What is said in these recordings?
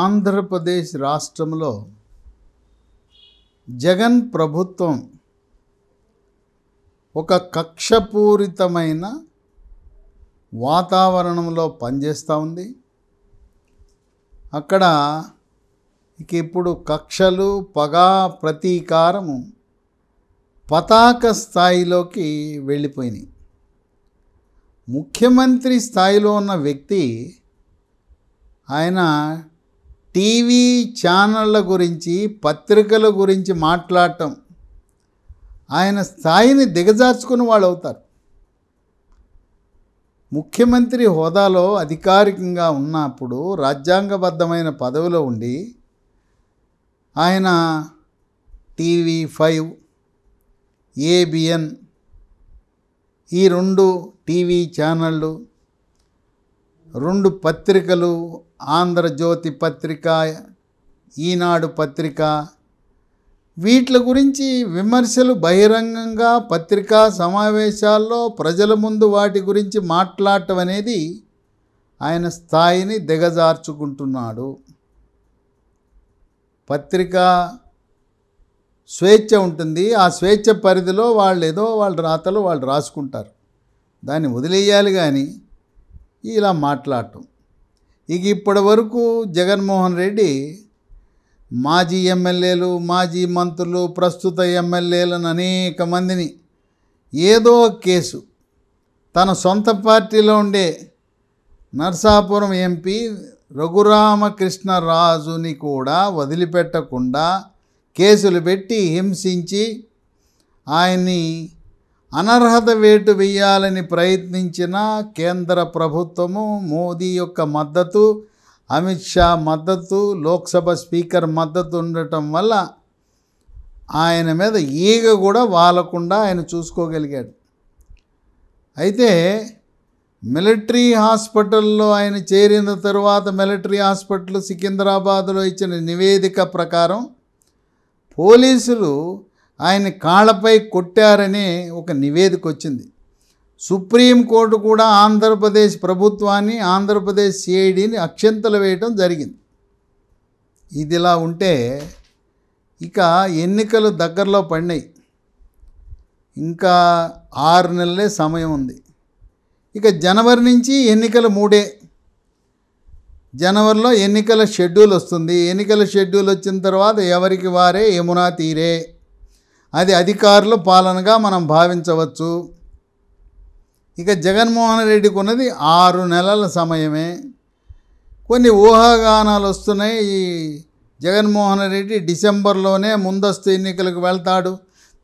ఆంధ్రప్రదేశ్ రాష్ట్రంలో జగన్ ప్రభుత్వం ఒక కక్షపూరితమైన వాతావరణంలో పనిచేస్తూ ఉంది అక్కడ ఇక ఇప్పుడు కక్షలు పగ ప్రతీకారము పతాక స్థాయిలోకి వెళ్ళిపోయినాయి ముఖ్యమంత్రి స్థాయిలో ఉన్న వ్యక్తి ఆయన టీవీ ఛానళ్ళ గురించి పత్రికల గురించి మాట్లాడటం ఆయన స్థాయిని దిగజార్చుకుని వాళ్ళు అవుతారు ముఖ్యమంత్రి హోదాలో అధికారికంగా ఉన్నప్పుడు రాజ్యాంగబద్ధమైన పదవిలో ఉండి ఆయన టీవీ ఫైవ్ ఏబిఎన్ ఈ రెండు టీవీ ఛానళ్ళు రెండు పత్రికలు ఆంధ్రజ్యోతి పత్రిక ఈనాడు పత్రిక వీటి గురించి విమర్శలు బహిరంగంగా పత్రికా సమావేశాల్లో ప్రజల ముందు వాటి గురించి మాట్లాడటం అనేది ఆయన స్థాయిని దిగజార్చుకుంటున్నాడు పత్రిక స్వేచ్ఛ ఉంటుంది ఆ స్వేచ్ఛ పరిధిలో వాళ్ళు ఏదో వాళ్ళ రాతలు వాళ్ళు రాసుకుంటారు దాన్ని వదిలేయాలి కానీ ఇలా మాట్లాడటం ఇక ఇప్పటి వరకు జగన్మోహన్ రెడ్డి మాజీ ఎమ్మెల్యేలు మాజీ మంత్రులు ప్రస్తుత ఎమ్మెల్యేలను అనేక మందిని ఏదో కేసు తన సొంత పార్టీలో ఉండే నర్సాపురం ఎంపీ రఘురామకృష్ణరాజుని కూడా వదిలిపెట్టకుండా కేసులు పెట్టి హింసించి ఆయన్ని అనర్హత వేటు వేయాలని ప్రయత్నించిన కేంద్ర ప్రభుత్వము మోదీ యొక్క మద్దతు అమిత్ షా మద్దతు లోక్సభ స్పీకర్ మద్దతు ఉండటం వల్ల ఆయన మీద ఈగ కూడా వాలకుండా ఆయన చూసుకోగలిగాడు అయితే మిలిటరీ హాస్పిటల్లో ఆయన చేరిన తరువాత మిలిటరీ హాస్పిటల్ సికింద్రాబాద్లో ఇచ్చిన నివేదిక ప్రకారం పోలీసులు ఆయన కాళ్ళపై కొట్టారని ఒక నివేదిక వచ్చింది సుప్రీంకోర్టు కూడా ఆంధ్రప్రదేశ్ ప్రభుత్వాన్ని ఆంధ్రప్రదేశ్ సిఐడిని అక్షంతలు వేయటం జరిగింది ఇదిలా ఉంటే ఇక ఎన్నికలు దగ్గరలో పడినాయి ఇంకా ఆరు నెలలే సమయం ఉంది ఇక జనవరి నుంచి ఎన్నికలు మూడే జనవరిలో ఎన్నికల షెడ్యూల్ వస్తుంది ఎన్నికల షెడ్యూల్ వచ్చిన తర్వాత ఎవరికి వారే యమునా తీరే అది అధికారుల పాలనగా మనం భావించవచ్చు ఇక జగన్మోహన్ రెడ్డికి ఉన్నది ఆరు నెలల సమయమే కొన్ని ఊహాగానాలు వస్తున్నాయి ఈ జగన్మోహన్ రెడ్డి డిసెంబర్లోనే ముందస్తు ఎన్నికలకు వెళ్తాడు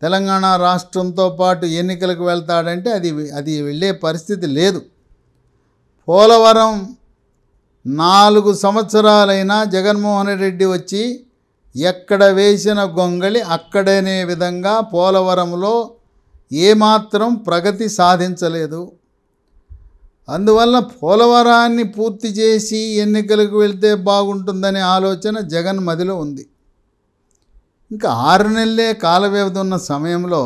తెలంగాణ రాష్ట్రంతో పాటు ఎన్నికలకు వెళ్తాడంటే అది అది వెళ్ళే పరిస్థితి లేదు పోలవరం నాలుగు సంవత్సరాలైనా జగన్మోహన్ రెడ్డి వచ్చి ఎక్కడ వేసిన గొంగళి అక్కడనే విధంగా పోలవరంలో ఏమాత్రం ప్రగతి సాధించలేదు అందువల్ల పోలవరాన్ని పూర్తి చేసి ఎన్నికలకు వెళ్తే బాగుంటుందనే ఆలోచన జగన్ మదిలో ఉంది ఇంకా ఆరు నెలలే కాల వ్యవధి ఉన్న సమయంలో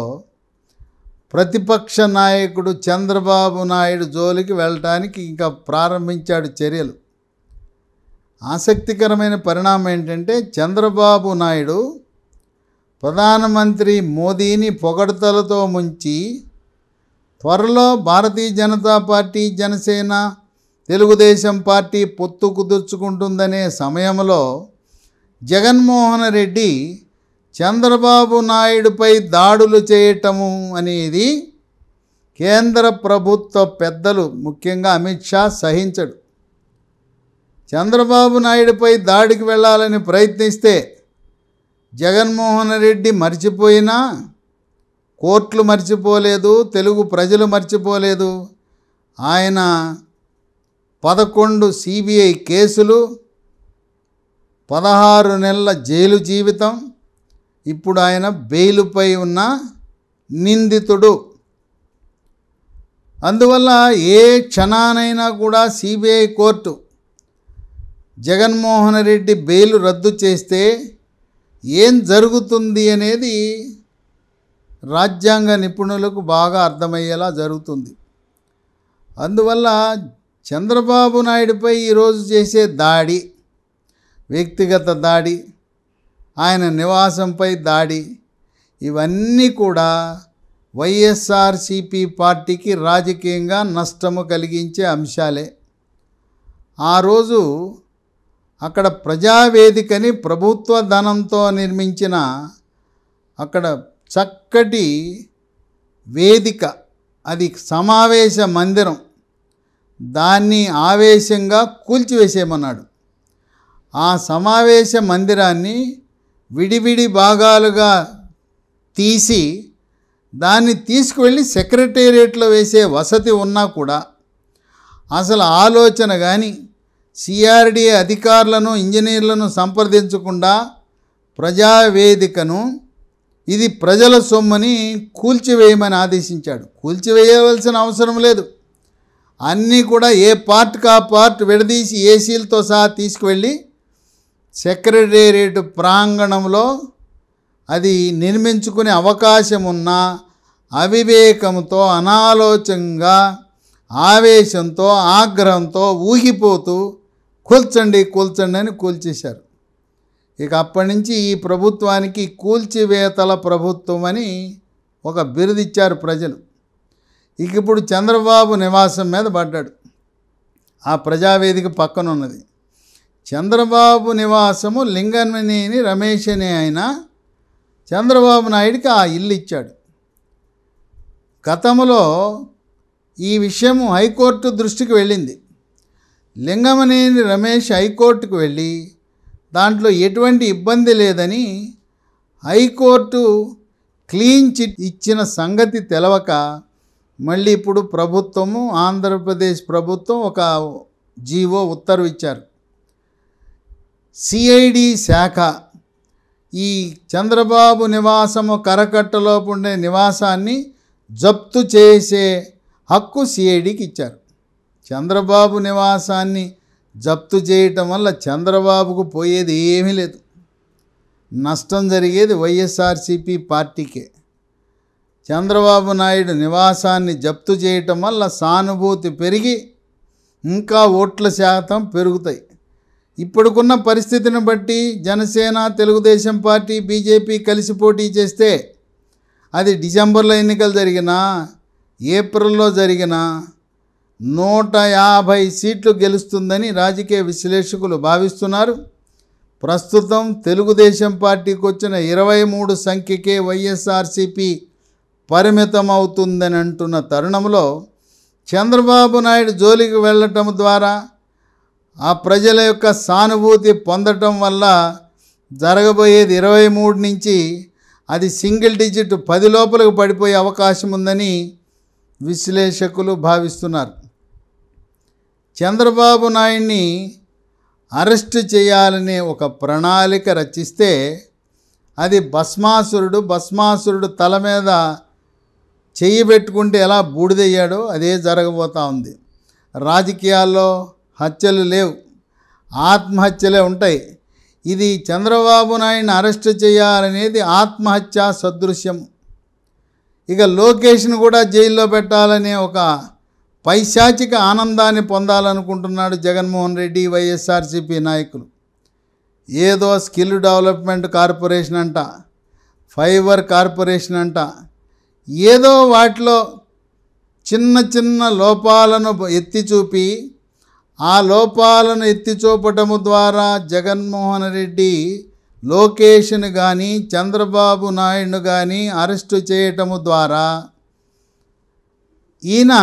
ప్రతిపక్ష నాయకుడు చంద్రబాబు నాయుడు జోలికి వెళ్ళటానికి ఇంకా ప్రారంభించాడు చర్యలు ఆసక్తికరమైన పరిణామం ఏంటంటే చంద్రబాబు నాయుడు ప్రధానమంత్రి మోదీని పొగడతలతో ముంచి త్వరలో భారతీయ జనతా పార్టీ జనసేన తెలుగుదేశం పార్టీ పొత్తు కుదుర్చుకుంటుందనే సమయంలో జగన్మోహన్ రెడ్డి చంద్రబాబు నాయుడుపై దాడులు చేయటము అనేది కేంద్ర ప్రభుత్వ పెద్దలు ముఖ్యంగా అమిత్ షా సహించడు చంద్రబాబు నాయుడుపై దాడికి వెళ్ళాలని ప్రయత్నిస్తే జగన్మోహన్ రెడ్డి మర్చిపోయినా కోర్టులు మర్చిపోలేదు తెలుగు ప్రజలు మర్చిపోలేదు ఆయన పదకొండు సిబిఐ కేసులు పదహారు నెలల జైలు జీవితం ఇప్పుడు ఆయన బెయిలుపై ఉన్న నిందితుడు అందువల్ల ఏ క్షణానైనా కూడా CBI court Jaganmohan Reddy bail రద్దు చేస్తే ఏం జరుగుతుంది అనేది రాజ్యాంగ నిపుణులకు బాగా అర్థమయ్యేలా జరుగుతుంది అందువల్ల చంద్రబాబు నాయుడుపై ఈరోజు చేసే దాడి వ్యక్తిగత దాడి ఆయన నివాసంపై దాడి ఇవన్నీ కూడా వైఎస్ఆర్సిపి పార్టీకి రాజకీయంగా నష్టము కలిగించే అంశాలే ఆ రోజు అక్కడ ప్రజావేదికని ప్రభుత్వ ధనంతో నిర్మించిన అక్కడ చక్కటి వేదిక అది సమావేశ మందిరం దాన్ని ఆవేశంగా కూల్చివేసేయమన్నాడు ఆ సమావేశ మందిరాన్ని విడివిడి భాగాలుగా తీసి దాన్ని తీసుకువెళ్ళి సెక్రటేరియట్లో వేసే వసతి ఉన్నా కూడా అసలు ఆలోచన కానీ సిఆర్డీఏ అధికారులను ఇంజనీర్లను సంప్రదించకుండా ప్రజావేదికను ఇది ప్రజల సొమ్మని కూల్చివేయమని ఆదేశించాడు కూల్చివేయవలసిన అవసరం లేదు అన్నీ కూడా ఏ పార్ట్ కా పార్ట్ విడదీసి ఏసీలతో సహా తీసుకువెళ్ళి సెక్రటేరియట్ ప్రాంగణంలో అది నిర్మించుకునే అవకాశం ఉన్న అవివేకంతో అనాలోచంగా ఆవేశంతో ఆగ్రహంతో ఊగిపోతూ కూల్చండి కూల్చండి అని కూల్చేశారు ఇక అప్పటి నుంచి ఈ ప్రభుత్వానికి కూల్చివేతల ప్రభుత్వం అని ఒక బిరుదిచ్చారు ప్రజలు ఇక ఇప్పుడు చంద్రబాబు నివాసం మీద పడ్డాడు ఆ ప్రజావేదిక పక్కనున్నది చంద్రబాబు నివాసము లింగన్మనేని రమేష్ అనే ఆయన చంద్రబాబు నాయుడికి ఆ ఇల్లు ఇచ్చాడు గతంలో ఈ విషయం హైకోర్టు దృష్టికి వెళ్ళింది లింగమనేని రమేష్ హైకోర్టుకు వెళ్ళి దాంట్లో ఎటువంటి ఇబ్బంది లేదని హైకోర్టు క్లీన్ చిట్ ఇచ్చిన సంగతి తెలవక మళ్ళీ ఇప్పుడు ప్రభుత్వము ఆంధ్రప్రదేశ్ ప్రభుత్వం ఒక జీవో ఉత్తర్వు ఇచ్చారు సిఐడి శాఖ ఈ చంద్రబాబు నివాసము కరకట్టలోపు ఉండే నివాసాన్ని జప్తు చేసే హక్కు సిఐడికి ఇచ్చారు చంద్రబాబు నివాసాన్ని జప్తు చేయటం వల్ల చంద్రబాబుకు పోయేది ఏమీ లేదు నష్టం జరిగేది వైఎస్ఆర్సీపీ పార్టీకే చంద్రబాబు నాయుడు నివాసాన్ని జప్తు చేయటం వల్ల సానుభూతి పెరిగి ఇంకా ఓట్ల శాతం పెరుగుతాయి ఇప్పుడుకున్న పరిస్థితిని బట్టి జనసేన తెలుగుదేశం పార్టీ బీజేపీ కలిసి పోటీ చేస్తే అది డిసెంబర్లో ఎన్నికలు జరిగినా ఏప్రిల్లో జరిగినా నూట యాభై సీట్లు గెలుస్తుందని రాజకీయ విశ్లేషకులు భావిస్తున్నారు ప్రస్తుతం తెలుగుదేశం పార్టీకి వచ్చిన ఇరవై మూడు సంఖ్యకే వైఎస్ఆర్సీపీ పరిమితం అవుతుందని అంటున్న తరుణంలో చంద్రబాబు నాయుడు జోలికి వెళ్ళటం ద్వారా ఆ ప్రజల యొక్క సానుభూతి పొందటం వల్ల జరగబోయేది ఇరవై మూడు నుంచి అది సింగిల్ డిజిట్ పది లోపలకు పడిపోయే అవకాశం ఉందని విశ్లేషకులు భావిస్తున్నారు చంద్రబాబు నాయుడిని అరెస్ట్ చేయాలనే ఒక ప్రణాళిక రచిస్తే అది భస్మాసురుడు భస్మాసురుడు తల మీద చెయ్యి పెట్టుకుంటే ఎలా బూడిదయ్యాడో అదే జరగబోతూ ఉంది రాజకీయాల్లో హత్యలు లేవు ఆత్మహత్యలే ఉంటాయి ఇది చంద్రబాబు నాయుడిని అరెస్ట్ చేయాలనేది ఆత్మహత్యా సదృశ్యం ఇక లోకేష్ను కూడా జైల్లో పెట్టాలనే ఒక పైశాచిక ఆనందాన్ని పొందాలనుకుంటున్నాడు జగన్మోహన్ రెడ్డి వైఎస్ఆర్సీపీ నాయకులు ఏదో స్కిల్ డెవలప్మెంట్ కార్పొరేషన్ అంట ఫైబర్ కార్పొరేషన్ అంట ఏదో వాటిలో చిన్న చిన్న లోపాలను ఎత్తి చూపి ఆ లోపాలను ఎత్తి చూపటము ద్వారా జగన్మోహన్ రెడ్డి లోకేష్ను కానీ చంద్రబాబు నాయుడును కానీ అరెస్టు చేయటము ద్వారా ఈయన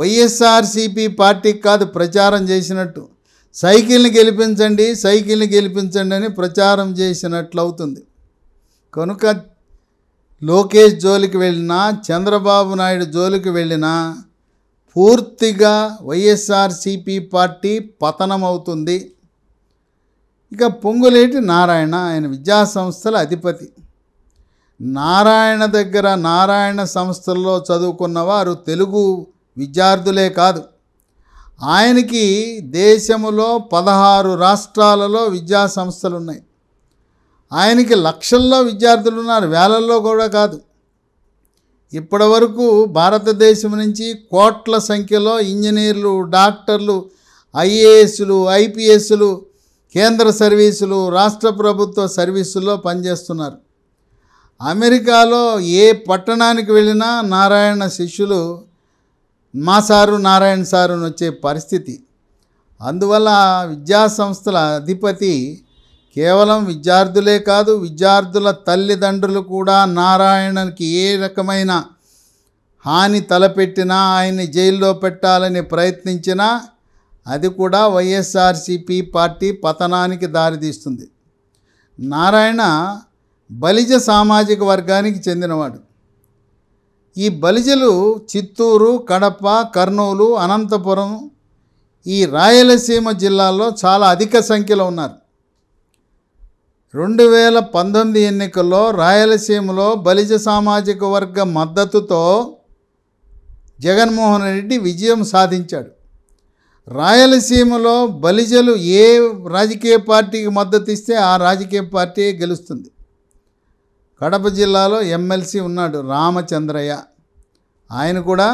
వైఎస్ఆర్సీపీ పార్టీకి కాదు ప్రచారం చేసినట్టు సైకిల్ని గెలిపించండి సైకిల్ని గెలిపించండి అని ప్రచారం చేసినట్లు అవుతుంది కనుక లోకేష్ జోలికి వెళ్ళినా చంద్రబాబు నాయుడు జోలికి వెళ్ళినా పూర్తిగా వైఎస్ఆర్సీపీ పార్టీ పతనమవుతుంది ఇక పొంగులేటి నారాయణ ఆయన విద్యాసంస్థల అధిపతి నారాయణ దగ్గర నారాయణ సంస్థల్లో చదువుకున్న వారు తెలుగు విద్యార్థులే కాదు ఆయనకి దేశములో పదహారు రాష్ట్రాలలో విద్యా సంస్థలు ఉన్నాయి ఆయనకి లక్షల్లో విద్యార్థులు ఉన్నారు వేలల్లో కూడా కాదు ఇప్పటి వరకు భారతదేశం నుంచి కోట్ల సంఖ్యలో ఇంజనీర్లు డాక్టర్లు ఐఏఎస్లు ఐపీఎస్లు కేంద్ర సర్వీసులు రాష్ట్ర ప్రభుత్వ సర్వీసుల్లో పనిచేస్తున్నారు అమెరికాలో ఏ పట్టణానికి వెళ్ళినా నారాయణ శిష్యులు మా సారు నారాయణ సారు వచ్చే పరిస్థితి అందువల్ల విద్యాసంస్థల అధిపతి కేవలం విద్యార్థులే కాదు విద్యార్థుల తల్లిదండ్రులు కూడా నారాయణకి ఏ రకమైన హాని తలపెట్టినా ఆయన్ని జైల్లో పెట్టాలని ప్రయత్నించినా అది కూడా వైఎస్ఆర్సిపి పార్టీ పతనానికి దారితీస్తుంది నారాయణ బలిజ సామాజిక వర్గానికి చెందినవాడు ఈ బలిజలు చిత్తూరు కడప కర్నూలు అనంతపురం ఈ రాయలసీమ జిల్లాల్లో చాలా అధిక సంఖ్యలో ఉన్నారు రెండు వేల పంతొమ్మిది ఎన్నికల్లో రాయలసీమలో బలిజ సామాజిక వర్గ మద్దతుతో జగన్మోహన్ రెడ్డి విజయం సాధించాడు రాయలసీమలో బలిజలు ఏ రాజకీయ పార్టీకి మద్దతు ఇస్తే ఆ రాజకీయ పార్టీ గెలుస్తుంది కడప జిల్లాలో ఎమ్మెల్సీ ఉన్నాడు రామచంద్రయ్య ఆయన కూడా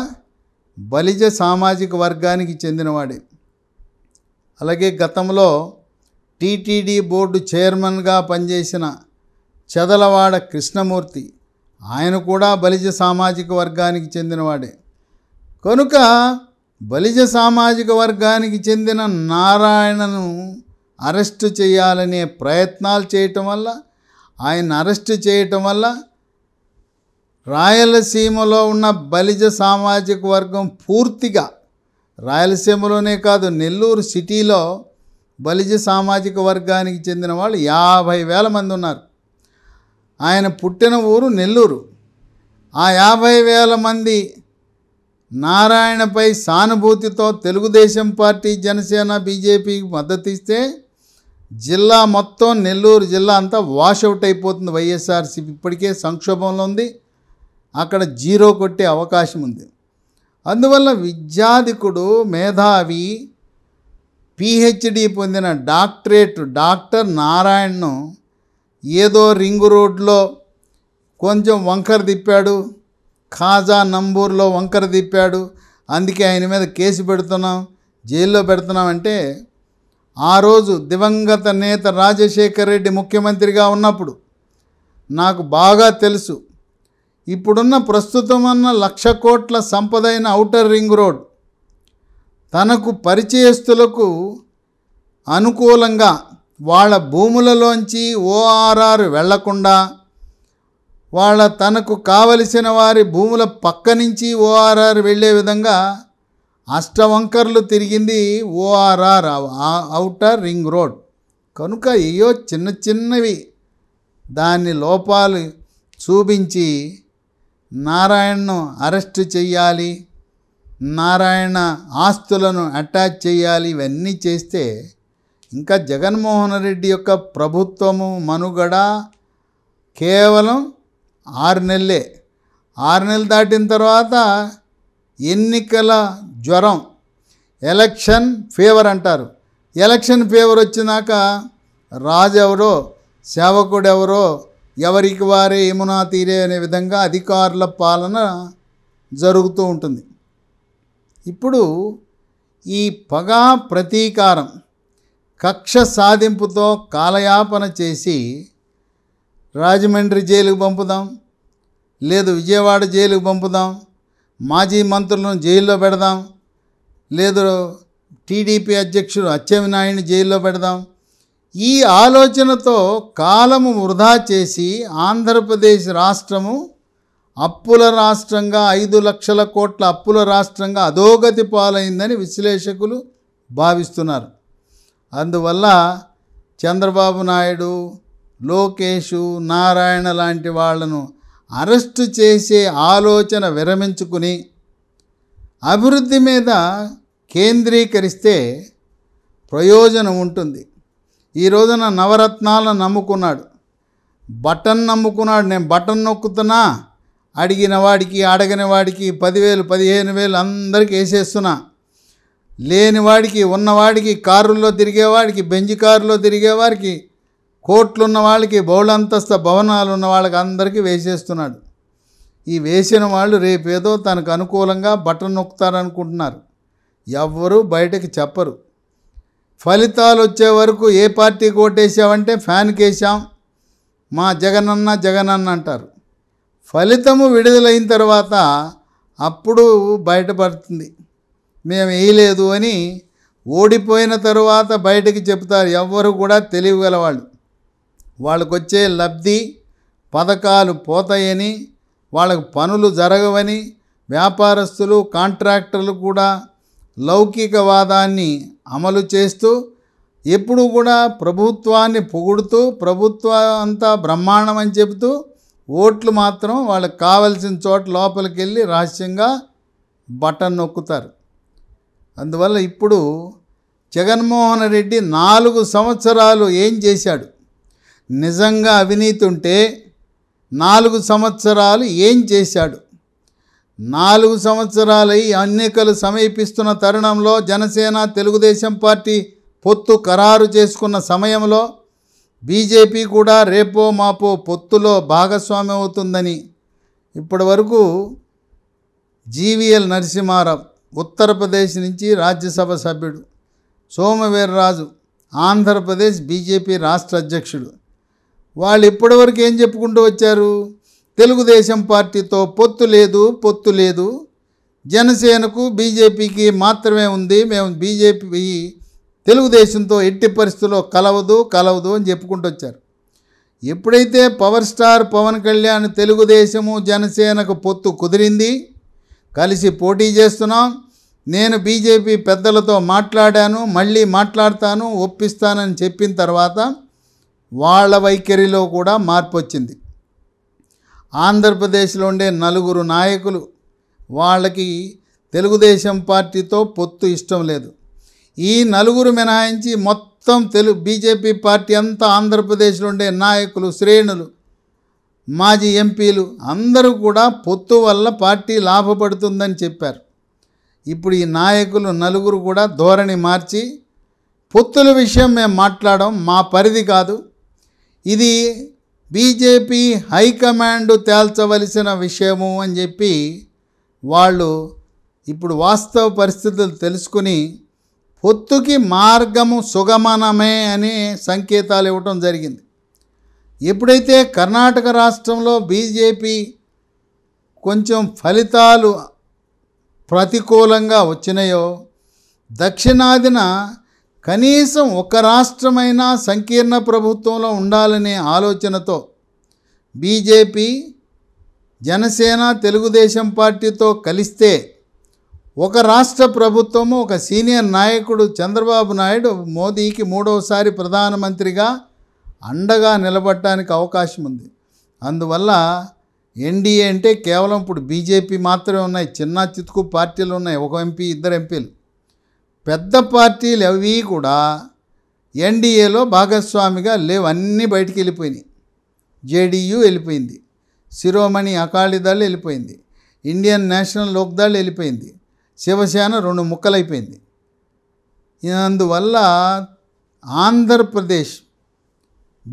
బలిజ సామాజిక వర్గానికి చెందినవాడే అలాగే గతంలో టీటీడీ బోర్డు చైర్మన్గా పనిచేసిన చదలవాడ కృష్ణమూర్తి ఆయన కూడా బలిజ సామాజిక వర్గానికి చెందినవాడే కనుక బలిజ సామాజిక వర్గానికి చెందిన నారాయణను అరెస్టు చేయాలనే ప్రయత్నాలు చేయటం వల్ల ఆయన అరెస్ట్ చేయటం వల్ల రాయలసీమలో ఉన్న బలిజ సామాజిక వర్గం పూర్తిగా రాయలసీమలోనే కాదు నెల్లూరు సిటీలో బలిజ సామాజిక వర్గానికి చెందిన వాళ్ళు యాభై వేల మంది ఉన్నారు ఆయన పుట్టిన ఊరు నెల్లూరు ఆ యాభై వేల మంది నారాయణపై సానుభూతితో తెలుగుదేశం పార్టీ జనసేన బీజేపీకి మద్దతిస్తే జిల్లా మొత్తం నెల్లూరు జిల్లా అంతా వాషౌట్ అయిపోతుంది వైఎస్ఆర్సీపీ ఇప్పటికే సంక్షోభంలో ఉంది అక్కడ జీరో కొట్టే అవకాశం ఉంది అందువల్ల విద్యాధికుడు మేధావి పిహెచ్డి పొందిన డాక్టరేట్ డాక్టర్ నారాయణను ఏదో రింగు రోడ్లో కొంచెం వంకర తిప్పాడు ఖాజా నంబూర్లో వంకర తిప్పాడు అందుకే ఆయన మీద కేసు పెడుతున్నాం జైల్లో పెడుతున్నాం అంటే ఆ రోజు దివంగత నేత రాజశేఖర్ రెడ్డి ముఖ్యమంత్రిగా ఉన్నప్పుడు నాకు బాగా తెలుసు ఇప్పుడున్న ప్రస్తుతం ఉన్న లక్ష కోట్ల సంపదైన ఔటర్ రింగ్ రోడ్ తనకు పరిచయస్తులకు అనుకూలంగా వాళ్ళ భూములలోంచి ఓఆర్ఆర్ వెళ్లకుండా వాళ్ళ తనకు కావలసిన వారి భూముల పక్క నుంచి ఓఆర్ఆర్ వెళ్ళే విధంగా అష్టవంకర్లు తిరిగింది ఓఆర్ఆర్ అవుటర్ రింగ్ రోడ్ కనుక ఏయో చిన్న చిన్నవి దాని లోపాలు చూపించి నారాయణను అరెస్ట్ చేయాలి నారాయణ ఆస్తులను అటాచ్ చేయాలి ఇవన్నీ చేస్తే ఇంకా జగన్మోహన్ రెడ్డి యొక్క ప్రభుత్వము మనుగడ కేవలం ఆరు నెలలే ఆరు నెలలు దాటిన తర్వాత ఎన్నికల జ్వరం ఎలక్షన్ ఫీవర్ అంటారు ఎలక్షన్ ఫీవర్ వచ్చినాక రాజు ఎవరో సేవకుడెవరో ఎవరికి వారే ఏమునా తీరే అనే విధంగా అధికారుల పాలన జరుగుతూ ఉంటుంది ఇప్పుడు ఈ పగ ప్రతీకారం కక్ష సాధింపుతో కాలయాపన చేసి రాజమండ్రి జైలుకు పంపుదాం లేదు విజయవాడ జైలుకు పంపుదాం మాజీ మంత్రులను జైల్లో పెడదాం లేదు టీడీపీ అధ్యక్షుడు అచ్చెన్నాయుడిని జైల్లో పెడదాం ఈ ఆలోచనతో కాలము వృధా చేసి ఆంధ్రప్రదేశ్ రాష్ట్రము అప్పుల రాష్ట్రంగా ఐదు లక్షల కోట్ల అప్పుల రాష్ట్రంగా అధోగతి పాలైందని విశ్లేషకులు భావిస్తున్నారు అందువల్ల చంద్రబాబు నాయుడు లోకేషు నారాయణ లాంటి వాళ్లను అరెస్టు చేసే ఆలోచన విరమించుకుని అభివృద్ధి మీద కేంద్రీకరిస్తే ప్రయోజనం ఉంటుంది ఈ రోజున నవరత్నాలను నమ్ముకున్నాడు బటన్ నమ్ముకున్నాడు నేను బటన్ నొక్కుతున్నా అడిగిన వాడికి అడగని వాడికి పదివేలు పదిహేను వేలు అందరికీ వేసేస్తున్నా లేనివాడికి ఉన్నవాడికి కారుల్లో తిరిగేవాడికి బెంజ్ కారులో తిరిగేవాడికి కోట్లున్న వాళ్ళకి బౌళంతస్థ భవనాలు ఉన్న వాళ్ళకి అందరికీ వేసేస్తున్నాడు ఈ వేసిన వాళ్ళు రేపేదో తనకు అనుకూలంగా బటన్ నొక్కుతారనుకుంటున్నారు ఎవ్వరూ బయటకు చెప్పరు ఫలితాలు వచ్చే వరకు ఏ పార్టీకి ఓటేసామంటే ఫ్యాన్కి వేసాం మా జగనన్న జగనన్న అంటారు ఫలితము విడుదలైన తర్వాత అప్పుడు బయటపడుతుంది మేము వేయలేదు అని ఓడిపోయిన తరువాత బయటకు చెప్తారు ఎవ్వరు కూడా తెలియగలవాళ్ళు వాళ్ళకు వచ్చే లబ్ధి పథకాలు పోతాయని వాళ్ళకు పనులు జరగవని వ్యాపారస్తులు కాంట్రాక్టర్లు కూడా లౌకికవాదాన్ని అమలు చేస్తూ ఎప్పుడు కూడా ప్రభుత్వాన్ని పొగుడుతూ ప్రభుత్వం అంతా బ్రహ్మాండం అని చెబుతూ ఓట్లు మాత్రం వాళ్ళకి కావలసిన చోట లోపలికి వెళ్ళి రహస్యంగా బటన్ నొక్కుతారు అందువల్ల ఇప్పుడు జగన్మోహన్ రెడ్డి నాలుగు సంవత్సరాలు ఏం చేశాడు నిజంగా అవినీతి ఉంటే నాలుగు సంవత్సరాలు ఏం చేశాడు నాలుగు సంవత్సరాలై ఎన్నికలు సమీపిస్తున్న తరుణంలో జనసేన తెలుగుదేశం పార్టీ పొత్తు ఖరారు చేసుకున్న సమయంలో బీజేపీ కూడా రేపో మాపో పొత్తులో భాగస్వామ్యం అవుతుందని ఇప్పటి వరకు జీవీఎల్ నరసింహారావు ఉత్తరప్రదేశ్ నుంచి రాజ్యసభ సభ్యుడు సోమవీర్రాజు ఆంధ్రప్రదేశ్ బీజేపీ రాష్ట్ర అధ్యక్షుడు వాళ్ళు ఇప్పటివరకు ఏం చెప్పుకుంటూ వచ్చారు తెలుగుదేశం పార్టీతో పొత్తు లేదు పొత్తు లేదు జనసేనకు బీజేపీకి మాత్రమే ఉంది మేము బీజేపీ తెలుగుదేశంతో ఎట్టి పరిస్థితుల్లో కలవదు కలవదు అని చెప్పుకుంటూ వచ్చారు ఎప్పుడైతే పవర్ స్టార్ పవన్ కళ్యాణ్ తెలుగుదేశము జనసేనకు పొత్తు కుదిరింది కలిసి పోటీ చేస్తున్నాం నేను బీజేపీ పెద్దలతో మాట్లాడాను మళ్ళీ మాట్లాడతాను ఒప్పిస్తానని చెప్పిన తర్వాత వాళ్ళ వైఖరిలో కూడా మార్పు వచ్చింది ఆంధ్రప్రదేశ్లో ఉండే నలుగురు నాయకులు వాళ్ళకి తెలుగుదేశం పార్టీతో పొత్తు ఇష్టం లేదు ఈ నలుగురు మినహాయించి మొత్తం తెలు బీజేపీ పార్టీ అంతా ఆంధ్రప్రదేశ్లో ఉండే నాయకులు శ్రేణులు మాజీ ఎంపీలు అందరూ కూడా పొత్తు వల్ల పార్టీ లాభపడుతుందని చెప్పారు ఇప్పుడు ఈ నాయకులు నలుగురు కూడా ధోరణి మార్చి పొత్తుల విషయం మేము మాట్లాడడం మా పరిధి కాదు ఇది బీజేపీ హైకమాండ్ తేల్చవలసిన విషయము అని చెప్పి వాళ్ళు ఇప్పుడు వాస్తవ పరిస్థితులు తెలుసుకుని పొత్తుకి మార్గము సుగమనమే అనే సంకేతాలు ఇవ్వటం జరిగింది ఎప్పుడైతే కర్ణాటక రాష్ట్రంలో బీజేపీ కొంచెం ఫలితాలు ప్రతికూలంగా వచ్చినాయో దక్షిణాదిన కనీసం ఒక రాష్ట్రమైనా సంకీర్ణ ప్రభుత్వంలో ఉండాలనే ఆలోచనతో బీజేపీ జనసేన తెలుగుదేశం పార్టీతో కలిస్తే ఒక రాష్ట్ర ప్రభుత్వము ఒక సీనియర్ నాయకుడు చంద్రబాబు నాయుడు మోదీకి మూడవసారి ప్రధానమంత్రిగా అండగా నిలబడటానికి అవకాశం ఉంది అందువల్ల ఎన్డీఏ అంటే కేవలం ఇప్పుడు బీజేపీ మాత్రమే ఉన్నాయి చిన్న చితుకు పార్టీలు ఉన్నాయి ఒక ఎంపీ ఇద్దరు ఎంపీలు పెద్ద పార్టీలు అవి కూడా ఎన్డీఏలో భాగస్వామిగా లేవన్నీ బయటికి వెళ్ళిపోయినాయి జేడీయూ వెళ్ళిపోయింది శిరోమణి అకాలీదళ్ వెళ్ళిపోయింది ఇండియన్ నేషనల్ లోక్దళ్ వెళ్ళిపోయింది శివసేన రెండు ముక్కలైపోయింది అందువల్ల ఆంధ్రప్రదేశ్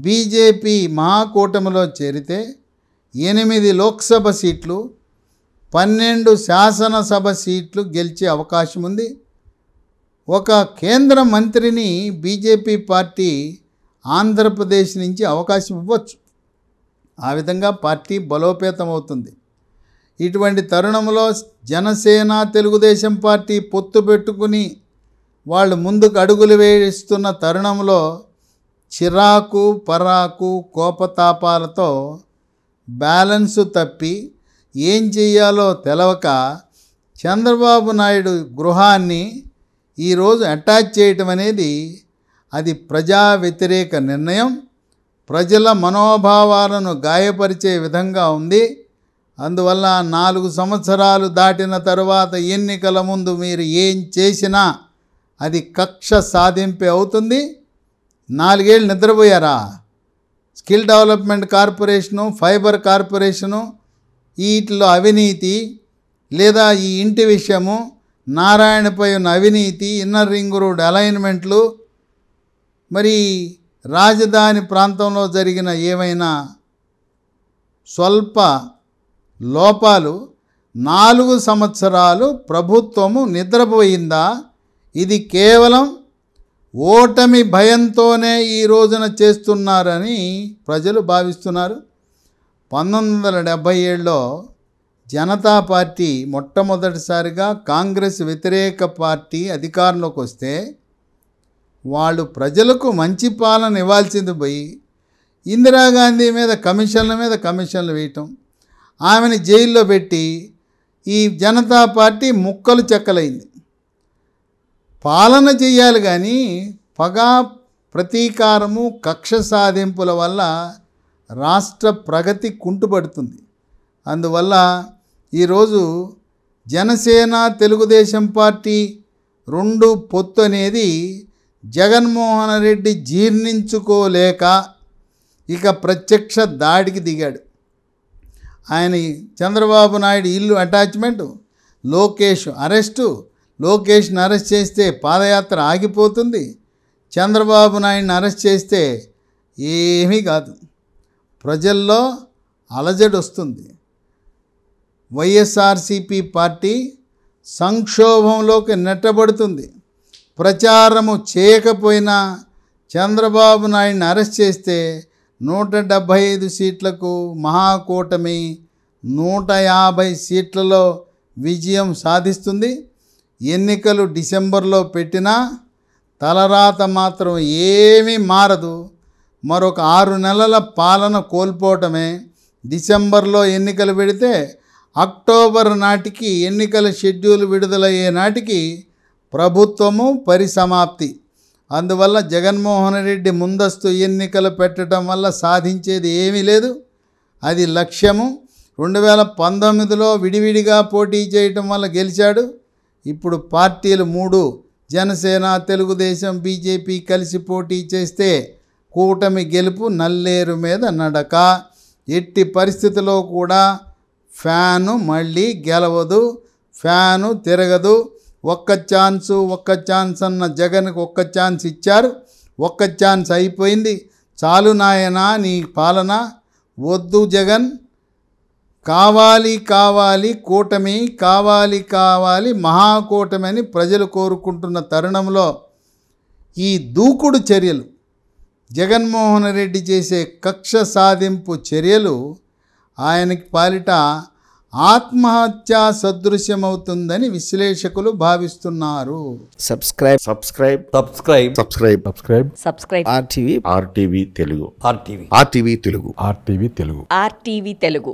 బీజేపీ మహాకూటమిలో చేరితే ఎనిమిది లోక్సభ సీట్లు పన్నెండు శాసనసభ సీట్లు గెలిచే అవకాశం ఉంది ఒక కేంద్ర మంత్రిని బీజేపీ పార్టీ ఆంధ్రప్రదేశ్ నుంచి అవకాశం ఇవ్వచ్చు ఆ విధంగా పార్టీ బలోపేతం అవుతుంది ఇటువంటి తరుణంలో జనసేన తెలుగుదేశం పార్టీ పొత్తు పెట్టుకుని వాళ్ళు ముందుకు అడుగులు వేస్తున్న తరుణంలో చిరాకు పరాకు కోపతాపాలతో బ్యాలెన్స్ తప్పి ఏం చేయాలో తెలవక చంద్రబాబు నాయుడు గృహాన్ని ఈరోజు అటాచ్ చేయటం అనేది అది ప్రజా వ్యతిరేక నిర్ణయం ప్రజల మనోభావాలను గాయపరిచే విధంగా ఉంది అందువల్ల నాలుగు సంవత్సరాలు దాటిన తరువాత ఎన్నికల ముందు మీరు ఏం చేసినా అది కక్ష సాధింపే అవుతుంది నాలుగేళ్ళు నిద్రపోయారా skill development corporation fibre corporation వీటిలో అవినీతి లేదా ఈ ఇంటి విషయము నారాయణపై ఉన్న అవినీతి ఇన్నర్ రింగ్ రోడ్ అలైన్మెంట్లు మరి రాజధాని ప్రాంతంలో జరిగిన ఏవైనా స్వల్ప లోపాలు నాలుగు సంవత్సరాలు ప్రభుత్వము నిద్రపోయిందా ఇది కేవలం ఓటమి భయంతోనే ఈ రోజున చేస్తున్నారని ప్రజలు భావిస్తున్నారు పంతొమ్మిది వందల డెబ్భై ఏడులో జనతా పార్టీ మొట్టమొదటిసారిగా కాంగ్రెస్ వ్యతిరేక పార్టీ అధికారంలోకి వస్తే వాళ్ళు ప్రజలకు మంచి పాలన ఇవ్వాల్సింది పోయి ఇందిరాగాంధీ మీద కమిషన్ల మీద కమిషన్లు వేయటం ఆమెను జైల్లో పెట్టి ఈ జనతా పార్టీ ముక్కలు చెక్కలైంది పాలన చేయాలి కానీ పగ ప్రతీకారము కక్ష సాధింపుల వల్ల రాష్ట్ర ప్రగతి కుంటుపడుతుంది అందువల్ల ఈరోజు జనసేన తెలుగుదేశం పార్టీ రెండు పొత్తు అనేది జగన్మోహన్ రెడ్డి జీర్ణించుకోలేక ఇక ప్రత్యక్ష దాడికి దిగాడు ఆయన చంద్రబాబు నాయుడు ఇల్లు అటాచ్మెంట్ లోకేష్ అరెస్టు లోకేష్ని అరెస్ట్ చేస్తే పాదయాత్ర ఆగిపోతుంది చంద్రబాబు నాయుడిని అరెస్ట్ చేస్తే ఏమీ కాదు ప్రజల్లో అలజడి వస్తుంది వైఎస్ఆర్సీపీ పార్టీ సంక్షోభంలోకి నెట్టబడుతుంది ప్రచారము చేయకపోయినా చంద్రబాబు నాయుడిని అరెస్ట్ చేస్తే నూట డెబ్భై ఐదు సీట్లకు మహాకూటమి నూట యాభై సీట్లలో విజయం సాధిస్తుంది ఎన్నికలు డిసెంబర్లో పెట్టినా తలరాత మాత్రం ఏమీ మారదు మరొక ఆరు నెలల పాలన కోల్పోవటమే డిసెంబర్లో ఎన్నికలు పెడితే అక్టోబర్ నాటికి ఎన్నికల షెడ్యూల్ విడుదలయ్యే నాటికి ప్రభుత్వము పరిసమాప్తి అందువల్ల జగన్మోహన్ రెడ్డి ముందస్తు ఎన్నికలు పెట్టడం వల్ల సాధించేది ఏమీ లేదు అది లక్ష్యము రెండు వేల పంతొమ్మిదిలో విడివిడిగా పోటీ చేయటం వల్ల గెలిచాడు ఇప్పుడు పార్టీలు మూడు జనసేన తెలుగుదేశం బీజేపీ కలిసి పోటీ చేస్తే కూటమి గెలుపు నల్లేరు మీద నడక ఎట్టి పరిస్థితిలో కూడా ఫ్యాను మళ్ళీ గెలవదు ఫ్యాను తిరగదు ఒక్క ఛాన్సు ఒక్క ఛాన్స్ అన్న జగన్కి ఒక్క ఛాన్స్ ఇచ్చారు ఒక్క ఛాన్స్ అయిపోయింది చాలు నాయనా నీ పాలన వద్దు జగన్ కావాలి కావాలి కూటమి కావాలి కావాలి మహాకూటమి అని ప్రజలు కోరుకుంటున్న తరుణంలో ఈ దూకుడు చర్యలు జగన్మోహన్ రెడ్డి చేసే కక్ష సాధింపు చర్యలు ఆయనకి పాలిట ఆత్మహత్య సదృశ్యమవుతుందని విశ్లేషకులు భావిస్తున్నారు subscribe subscribe subscribe subscribe subscribe subscribe RTV RTV Telugu RTV RTV Telugu RTV Telugu RTV Telugu